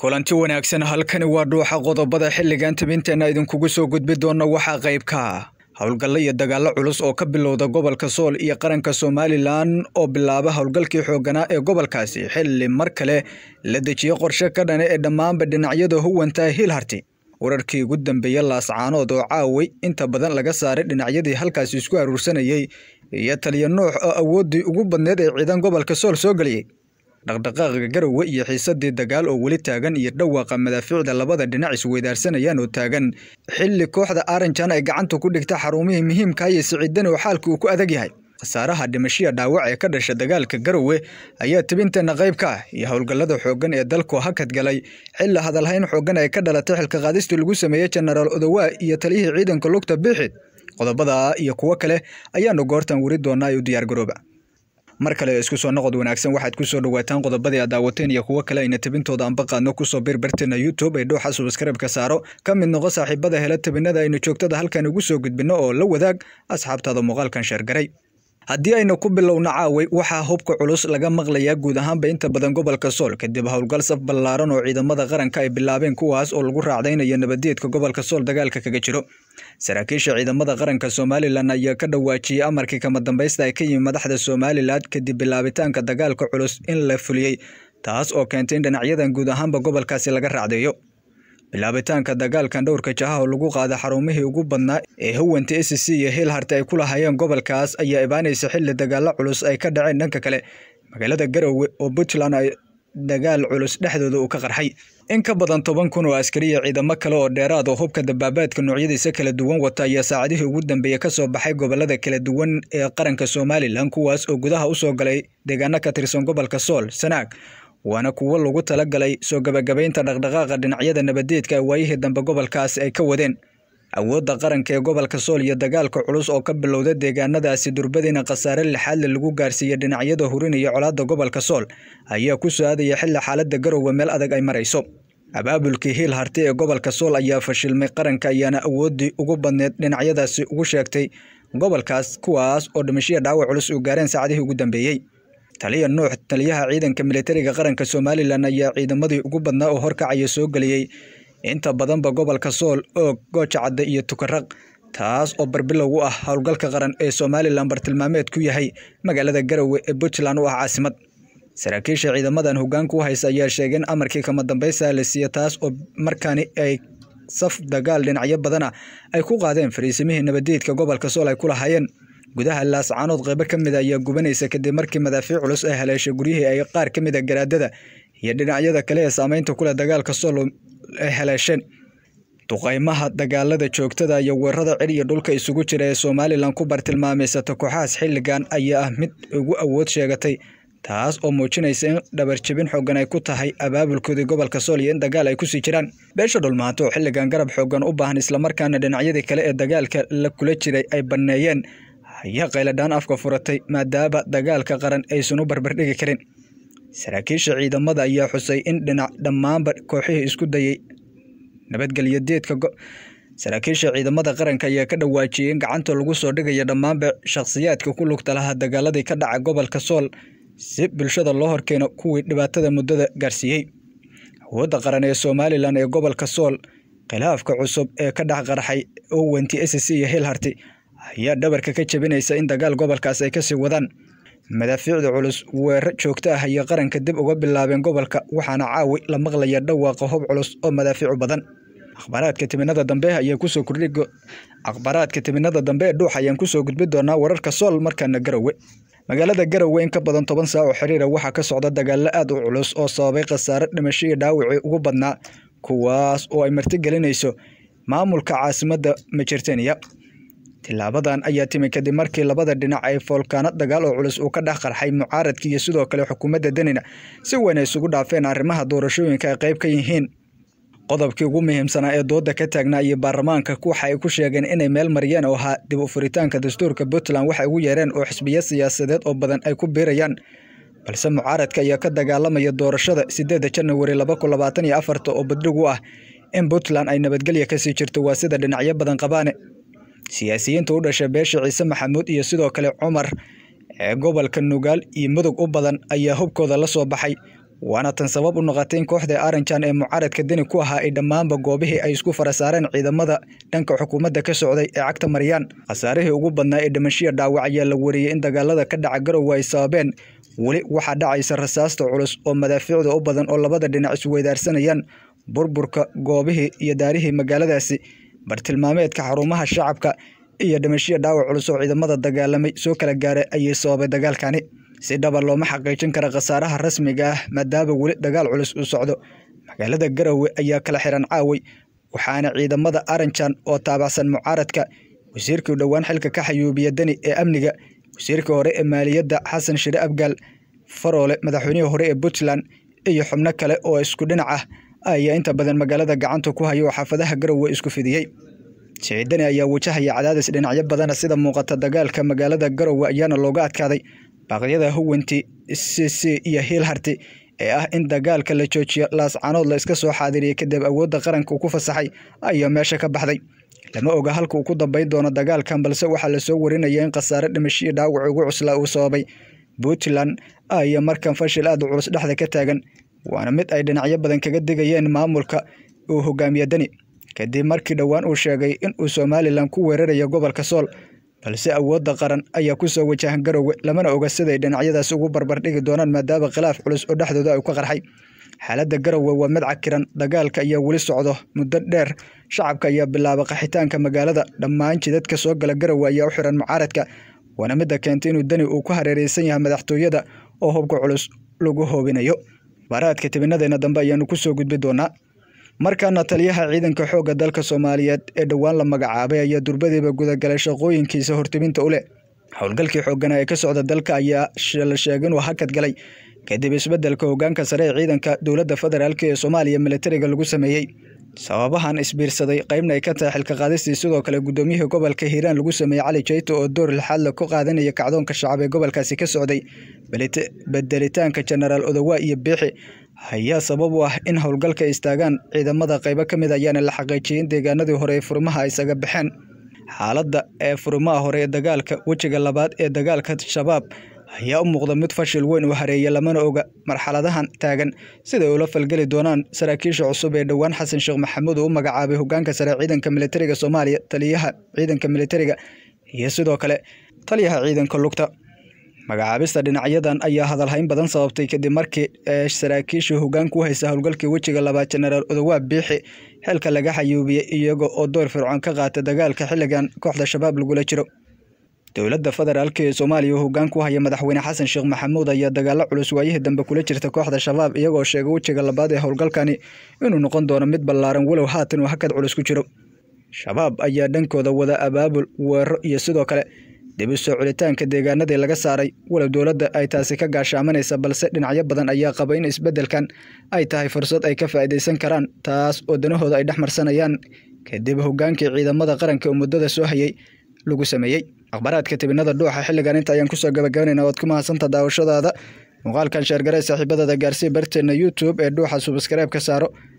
kulanti wanaagsan halkani waa dhuuxa qodobada xilligan tabinteenna idinkugu soo gudbi doonno waxaa qaybka howlgallo iyo dagaallo culus oo ka bilowda gobolka sool iyo qaranka somalilan oo bilaaba howlgalkii xooganaa ee gobolkaasi xilli mar kale la dejiyo qorshe ka dhana ah ee dhammaanba dhinacyada huwantaa hiilharti wararkii ugu dambeeya laascaanood oo caaway inta badan laga saaray dhinacyadii halkaasi isku aruursanayey iyo taliya nuux oo awooddii ugu badneed ee ciidan gobolka sool soo geliyey dhaqdhaqaaqa garowga iyo xiisadii dagaal oo weli taagan iyo dhawaaqa madaafiicda labada dhinac isweydaarsanayaan oo taagan xilli kooxda aranjan ay gacanta ku dhigta xarumihii muhiimka ah iyo siciidani oo xaalka uu ku adag yahay khasaaraha dhimashiya dhaawac ee ka dhasha dagaalka garowe ayaa tibinteenna qayb ah iyo howlgallada xooggan ee dalku hakad galay xilli hadalhayn xooggan ay ka dhalatay xilka xilkaqaadistii lagu sameeyey jenaraal odowaa iyo taliyihii ciidanka lugta biixid qodobada iyo kuwo kale ayaannu goortan weri doonaa u diyaargarooba mar kale isku soo noqod wanaagsan waxaad kusoo dhawaataan qodobadii aad daawateen iyo kuwo kale ayna tabintooda anba qaadno kusoo birbarteena youtube ee dhuuxa subskribka saaro ka mid noqo saaxiibada hela tabinada aynu joogtada halkan ugu soo gudbinno oo la wadaag asxaabtaada muuqaalkan sheergaray haddii aynu ku bilowno caaway waxaa hubka culus laga maqlayaa guud ahaanba inta badan gobolka sool kadib howlgal saf ballaaran oo ciidamada qaranka ay bilaabeen kuwaas oo lagu raacdaynayo nabadeedka gobolka sool dagaalka kaga jiro saraakiisha ciidamada qaranka somalilan ayaa ka dhawaajiyey amarkii kama dambaysta ay ka yimi madaxda somalilan kadib bilaabitaanka dagaalka culus in la fuliyey taas oo keentay in dhinacyadan guud ahaanba gobolkaasi laga raacdeeyo bilaabitaanka dagaalkan dhowrka jahaho lagu qaada xarumihii ugu badnaa ee hawanta s c iyo hiil harti ay ku lahaayeen gobolkaas ayaa ibaanaysa xilli dagaalo culus ay ka dhaceen dhanka kale magaalada garowe oo puntland ay dagaal culus dhexdooda uu ka qarxay in ka badan toban kun oo askariya ciidamo kale oo dheeraad oo hubka dabaabaadka noocyadiisa kala duwan wata ayaa saacadihii ugu dambeeyey ka soo baxay gobollada kala duwan ee qaranka somalilan kuwaas oo gudaha usoo galay deegaano ka tirsan gobolka sool sanaag waana kuwo lagu talagalay soo gabagabaynta dhaqdhaqaaqa dhinacyada nabadeedka waayihii dambe gobolkaasi ay ka wadeen awoodda qaranka ee gobolka sool iyo dagaalka culus oo ka bilowda deegaanadaasi durbadiina khasaare lixaadle lagu gaarsiiyey dhinacyada hurinaya colaadda gobolka sool ayaa ku soo-aadaya xilli xaaladda garowe meel adag ay marayso abaabulkii hiil harti ee gobolka sool ayaa fashilmay qaranka ayaana awooddii ugu badneed dhinacyadaasi ugu sheegtay gobolkaas kuwaas oo dhimashiya dhaawac culus uu gaareen saacadihii ugu dambeeyey taliya nuux taliyaha ciidanka milatariga qaranka somalilan ayaa ciidamadii ugu badnaa oo horkacaya soo geliyey inta badanba gobolka sool oog gooja cadde iyo tukaraq taas oo barbilow u ah howlgalka qaran ee somalilan bartilmaameed ku yahay magaalada garowe ee puntland u ah caasimad saraakiisha ciidamadan hogaanka u haysa ayaa sheegeen amarkii kama dambaysaa la siiya taas oo markaani ay saf dagaal dhinacyo badana ay ku qaadeen fariisimihii nabadeedka gobolka sool ay ku lahaayeen gudaha laascaanood qaybo ka mid a ah ayaa gubanaysa kadib markii madaafiic culus ay haleeshay guryihii ay qaar ka mid a ah garaadada iyo dhinacyada kale ee saameynta kuleh dagaalka soolom ay haleesheen duqaymaha dagaalada joogtada ah iyo weerada cir iyo dhulka isugu jira ee somalilan ku bartilmaamaysata kooxahaas xilligan ayaa ah mid ugu awood sheegatay taas oo muujinaysa in dhabarjibin xoogan ay ku tahay abaabulkoodii gobolka sool iyo in dagaal ay kusii jiraan beesha dhulmaanto oo xilligan garab xoogan u baahan islamarkaana dhinacyadii kale ee dagaalka la kula jiray ay banneeyeen ayaa qayladhaan afka furatay maadaaba dagaalka qaran aysan u barbardhigi karin saraakiisha ciidamada ayaa xusay in dhinac dhammaanba kooxihii isku dayay nabadgelyadeedka saraakiisha ciidamada qaranka ayaa ka dhawaajiyey in gacanta lagu soo dhigaya dhammaanba shakhsiyaadka ku lugta lahaa dagaaladii ka dhaca gobolka sool si bulshada loo horkeeno kuwii dhibaatada muddada gaarsiiyey awoodda qaran ee somalilan ee gobolka sool khilaafka cusub ee ka dhex qarxay owenti c iyo hilharti ayaa dhabarka ka jabinaysa in dagaal gobolkaas ay kasii wadaan madaafiicda culus weerar joogto ah ayay qaranka dib uga bilaabeen gobolka waxaana caawi la maqlaya dhawaaqa hob culus oo madaafiicu badan aqbaraadka timinada dambe ayay kusoo kordhi aqbaraadka timinada dambe ee dhuux ayaan kusoo gudbi doonaa wararka sool markaana garowe magaalada garowe in ka badan toban saa oo xiriira ah waxaa ka socda dagaallo aad u culus oo sababay khasaare dhimasho iyo dhaawacii ugu badnaa kuwaas oo ay martigelinayso maamulka caasimadda majerteniya tilaabadan ayaa timi kadib markii labada dhinac ay foolkaano dagaal oo culus uu ka dhex qarxay mucaaradka iyo sidoo kale xukuumadda denina si weyn ay isugu dhaafeen arrimaha doorashooyinka ay qayb ka yihiin qodobkii ugu muhiimsanaa ee dooda ka taagnaa iyo baarlamaanka waxa ay ku sheegeen inay meel mariyeen oo ahaa dib u furitaanka dastuurka puntland waxay ugu yeereen oo xisbiyo siyaasadeed oo badan ay ku biirayaan balse mucaaradka ayaa ka dagaalamaya doorashada sideeda janawari oo badhig u ah in puntland ay nabadgelya kasii jirto waa sida dhinacyo badan qabaane siyaasiyiinta u dhashay beesha ciise maxamuud iyo sidoo kale cumar ee gobolka nugaal iyo mudug u badan ayaa hubkooda la soo baxay waana tan sabab u noqotay in kooxda aranjan ee mucaaradka deni ku ahaa ay dhammaanba goobihii ay isku fara saareen ciidamada dhanka xukuumadda ka socday ee cagta maryaan khasaarihii ugu badnaa ee dhimashiya dhaawac ayaa la wariyey in dagaalada ka dhaca garowe ay sababeen weli waxaa dhacaysa rasaasta culus oo madaafiicda u badan oo labada dhinac isweydaarsanayaan burburka goobihii iyo daarihii magaaladaasi bartilmaameedka xarumaha shacabka iyo dhimashiya dhaawac culus oo ciidamada dagaalamay soo kala gaaray ayay sababay dagaalkani si dhaba looma xaqiijin kara khasaaraha rasmiga ah maadaama weli dagaal culus uu socdo magaalada garowe ayaa kala xiran caawey waxaana ciidamada aranjan oo taabacsan mucaaradka wasiirkii dhowaan xilka ka xayuubiya deni ee amniga wasiirkii hore ee maaliyadda xasan shire abgaal faroole madaxweynihii hore ee puntland iyo xubno kale oo isku dhinac ah ayaa inta badan magaalada gacanta ku haya oo xaafadaha garowe isku fidiyey siciidani ayaa wajahaya cadaadis dhinacyo badana sida muuqata dagaalka magaalada garowe ayaana looga adkaaday baaqyada huwanti cc iyo hiilharti ee ah in dagaalka la joojiyo laascanood la iska soo xaadiriyey kadib awoodda qaranka uu ku fasaxay ayaa meesha ka baxday lama oga halka uu ku dambayn doono dagaalkan balse waxaa lasoo warinaya in khasaare dhimasho iyo dhaawac ugu cuslaa uu sababay puntland ayaa markan fashil aada culus dhexda ka taagan waana mid ay dhinacyo badan kaga digayeen maamulka uu hogaamiye deni kadib markii dhowaan uu sheegay in uu somalilan ku weerarayo gobolka sool balse awoodda qaran ayaa ku soo wajahan garowe lamana oga siday dhinacyadaas ugu barbar dhigi doonaan maadaama khilaaf culus oo dhexdooda ay ka qarxay xaaladda garowe waa mid cakiran dagaalka ayaa weli socdo muddo dheer shacabka ayaa bilaaba qaxitaanka magaalada dhammaan jidadka soo gala garowe ayaa u xiran mucaaradka waana midda keentay inuu deni uu ku hareereysan yahay madaxtooyada oo hubka culus lagu hoobinayo waaraadka tibinadeena dambe ayaanu kusoo gudbi doonaa markaana taliyaha ciidanka xoogga dalka soomaaliyeed ee dhowaan la magacaabay ayaa durbadiiba gudagalay shaqooyinkiisa hortibinta u leh howlgalkii xooggana ee ka socda dalka ayaa la sheegay inuu hakad galay kadib isbeddelka hoggaanka sare ee ciidanka dowladda federaalk ee soomaaliya militariga lagu sameeyey sababahan isbiirsaday qaybna ay ka tahay xilka qaadistii sidoo kale gudoomiyihii gobolka hiiraan lagu sameeyey cali jeyto oo door lixaad ku qaadanaya kacdoonka shacab ee gobolkaasi ka socday bedelitaanka jenaraal odowaa iyo biixi ayaa sabab u ah in howlgalka ay istaagaan ciidamada qaybo ka mid ayaana ah la xaqiijiyin deegaanadii hore ee furmaha isaga baxeen xaaladda ee furmaha hore ee dagaalka wejiga labaad ee dagaalka shabaab ayaa u muuqda mid fashil weyn u hareeya lamana oga marxaladahan taagan siday ula falgeli doonaan saraakiisha cusub ee dhowaan xasan sheekh maxamuud uu u magacaabay hoggaanka sare ciidanka militariga soomaaliya taliyaha ciidanka militariga iyo sidoo kale taliyaha ciidanka lugta magacaabista dhinacyadan ayaa hadalhayn badan sababtay kadib markii saraakiishii hoggaanka u haysa howlgalkii wejiga labaad jenaraal odowaab biixi xilka laga xayuubiyey iyaga oo door fircoon ka qaata dagaalka xilligan kooxda shabaab lagula jiro dowladda federaalk ee soomaaliya oo hoggaan ku haya madaxweyne xasan sheekh maxamuud ayaa dagaallo culus waayihii dambe kula jirta kooxda shabaab iyagoo sheega wejiga labaad ee howlgalkani inuu noqon doono mid ballaaran walow haatan uu hakad culus ku jiro shabaab ayaa dhankooda wada abaabul weerro iyo sidoo kale dib u soo culitaanka deegaanadii laga saaray walow dowladda ay taasi ka gaashaamanaysa balse dhinacyo badan ayaa qaba in isbeddelkan ay tahay fursad ay ka faa'iidaysan karaan taas oo danahooda ay dhex marsanayaan kadib hoggaankii ciidamada qaranka oo muddada soo hayay lagu sameeyey akhbaraadka tibinada dhuuxa xilligan inta ayaan kusoo gabagabanayna waad ku mahadsanta daawashadaada muuqaalkan sheergaree saaxiibadada gaarsii barteenna youtube ee dhuuxa subskreib ka saaro